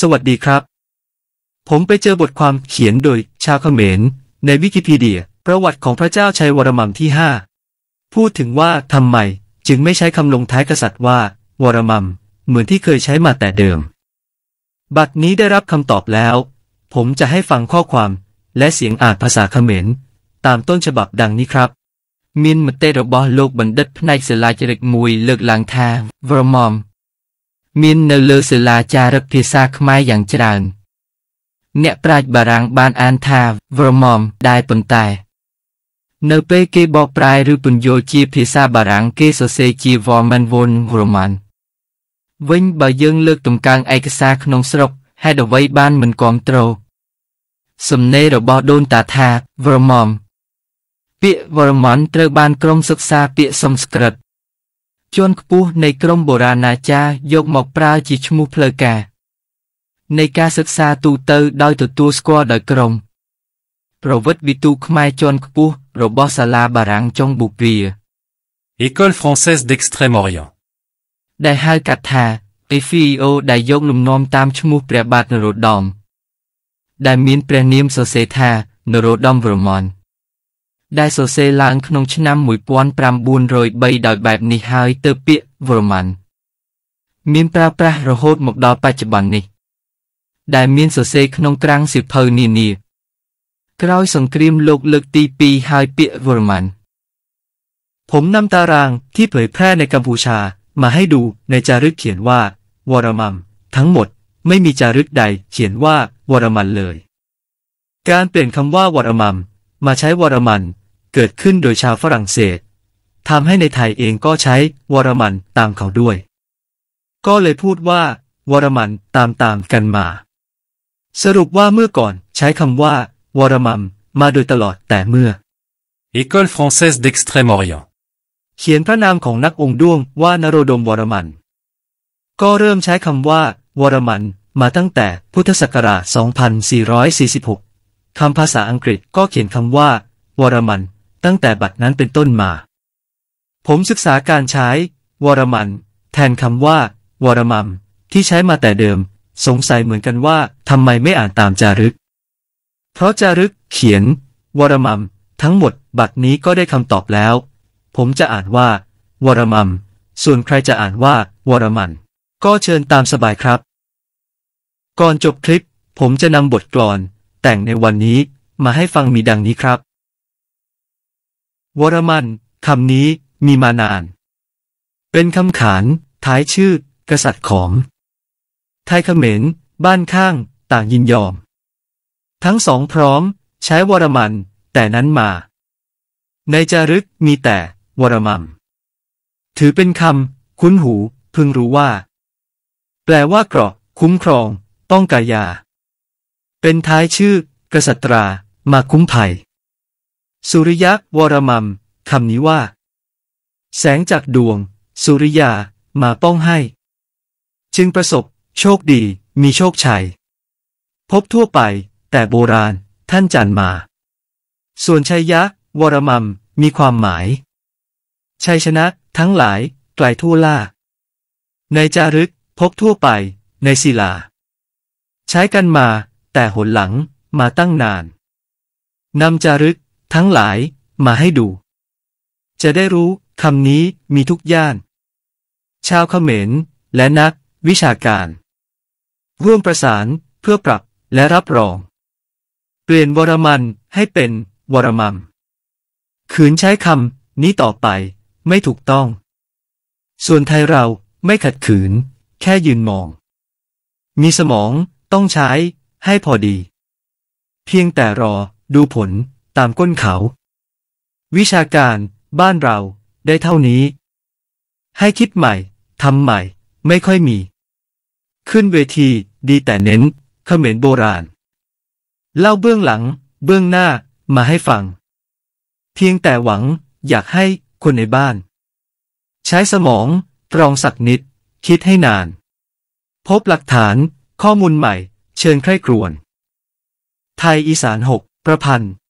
สวัสดีครับ ผมไปเจอบทความเขียนโดยชาวเขมร ในวิกิพีเดีย ประวัติของพระเจ้าชัยวรมังที่ห้า พูดถึงว่าทำไม จึงไม่ใช้คำลงท้ายกษัตริย์ว่า วรมัมเหมือนที่เคยใช้มาแต่เดิม บัดนี้ได้รับคำตอบแล้ว ผมจะให้ฟังข้อความและเสียงอ่านภาษาเขมร ตามต้นฉบับดังนี้ครับ มินมเตระบอโลกบันดัตพนនยสลายจริกมุยเลิกลางแทงวรมัมមាននៅលើសិលាចារឹកភាសាខ្មែរយ៉ាងច្រើនអ្នកប្រាជ្ញបារាំងបានអានថា Vermont ដែរប៉ុន្តែ នៅពេលគេបកប្រែឬពន្យល់ជាភាសាបារាំងគេសរសេរជា Vermont von Roman វិញបើយើង លើកតម្កើងឯកសារក្នុងស្រុកហេតុអ្វីបានមិនគ្រប់ត្រួតសំណេររបស់ដូនតាថា Vermont ពាក្យ Vermont ត្រូវបាន ក្រុមសិក្សាពាក្យសំស្ក្រឹតជនខ្ពស់នៃក្រមបុរាណាចារ្យយកមកប្រើជាឈ្មោះផ្លូវការនៃការសិក្សាទូទៅ ដោយទទួលស្គាល់ដោយក្រមប្រវត្តិវិទូខ្មែរជាន់ខ្ពស់របស់សាលាបារាំងចុងបូព៌ា École française d'Extrême-Orient ដែលហៅកាត់ថា EFIO ដែលយកលំនាំតាមឈ្មោះព្រះបាទនរោត្តមដែលមាន ព្រះនាមសរសេរថានរោត្តមវរ្ម័នไดโซเซลังขนมชนะมวยป้อนปรามบุญรอยใบดอกแบบนิฮายเตอร์เปียวร์มันมีนปราประโหดหมกดอกปัจจุบันนี้ได้มีนโซเซขนงกลางสิบเพอรนีนีกร้อยสังครีมโลกเลือกตีปีหายเปียวร์มันผมนำตารางที่เผยแพร่ในกัมพูชามาให้ดูในจารึกเขียนว่าวอร์มัมทั้งหมด ไม่มีจารึกใด เขียนว่าวอร์มันเลย การเปลี่ยนคำว่าวอร์มัมมาใช้วอร์มันเกิดขึ้นโดยชาวฝรั่งเศสทำให้ในไทยเองก็ใช้วรมัน ตามเขาด้วย ก็เลยพูดว่า วรมันตามตามกันมา สรุปว่าเมื่อก่อนใช้คำว่า วรมัมมาโดยตลอดแต่เมื่อ École française d'Extrême-Orient เขียนพระนามของนักองค์ด้วงว่า นโรดมวรมัน ก็เริ่มใช้คำว่า วรมัน มาตั้งแต่พุทธศักราช 2446คำภาษาอังกฤษก็เขียนคำว่า วรมันตั้งแต่บัดนั้นเป็นต้นมา ผมศึกษาการใช้ วรมันแทนคำว่า วรมัมที่ใช้มาแต่เดิม สงสัยเหมือนกันว่าทำไมไม่อ่านตามจารึก เพราะจารึกเขียน วรมัมทั้งหมด บัดนี้ก็ได้คำตอบแล้ว ผมจะอ่านว่า วรมัมส่วนใครจะอ่านว่า วรมัน ก็เชิญตามสบายครับ ก่อนจบคลิป ผมจะนำบทกลอน แต่งในวันนี้มาให้ฟังมีดังนี้ครับวรมัน คำนี้มีมานาน เป็นคำขาน ท้ายชื่อ กษัตริย์ของไทยเขมรบ้านข้าง ต่างยินยอม ทั้งสองพร้อม ใช้วรมัน แต่นั้นมา ในจารึกมีแต่ วรมัมถือเป็นคำ คุ้นหู พึงรู้ว่า แปลว่าเกราะคุ้มครอง ต้องกายา เป็นท้ายชื่อ กษัตรา มาคุ้มภัยสุริยะวรมัมคำนี้ว่า แสงจากดวง สุริยา มาป้องให้ จึงประสบ โชคดี มีโชคชัย พบทั่วไป แต่โบราณ ท่านจันมา ส่วนชัยยะ วรมัมมีความหมาย ชัยชนะ ทั้งหลายไกลทั่วล่า ในจารึกพบทั่วไปในศิลา ใช้กันมา แต่หนหลังมาตั้งนานนำจารึกทั้งหลายมาให้ดู จะได้รู้คำนี้มีทุกย่าน ชาวเขมรและนักวิชาการร่วมประสานเพื่อปรับและรับรอง เปลี่ยนวรมันให้เป็น วรมัมขืนใช้คำนี้ต่อไปไม่ถูกต้อง ส่วนไทยเราไม่ขัดขืน แค่ยืนมอง มีสมองต้องใช้ให้พอดี เพียงแต่รอดูผลตามก้นเขา วิชาการบ้านเราได้เท่านี้ ให้คิดใหม่ทำใหม่ ไม่ค่อยมี ขึ้นเวที ดีแต่เน้น เขมรโบราณ เล่าเบื้องหลัง เบื้องหน้า มาให้ฟัง เพียงแต่หวัง อยากให้คนในบ้าน ใช้สมอง ตรองสักนิด คิดให้นาน พบหลักฐาน ข้อมูลใหม่ เชิญใคร่ครวญไทยอีสานหกประพันธ์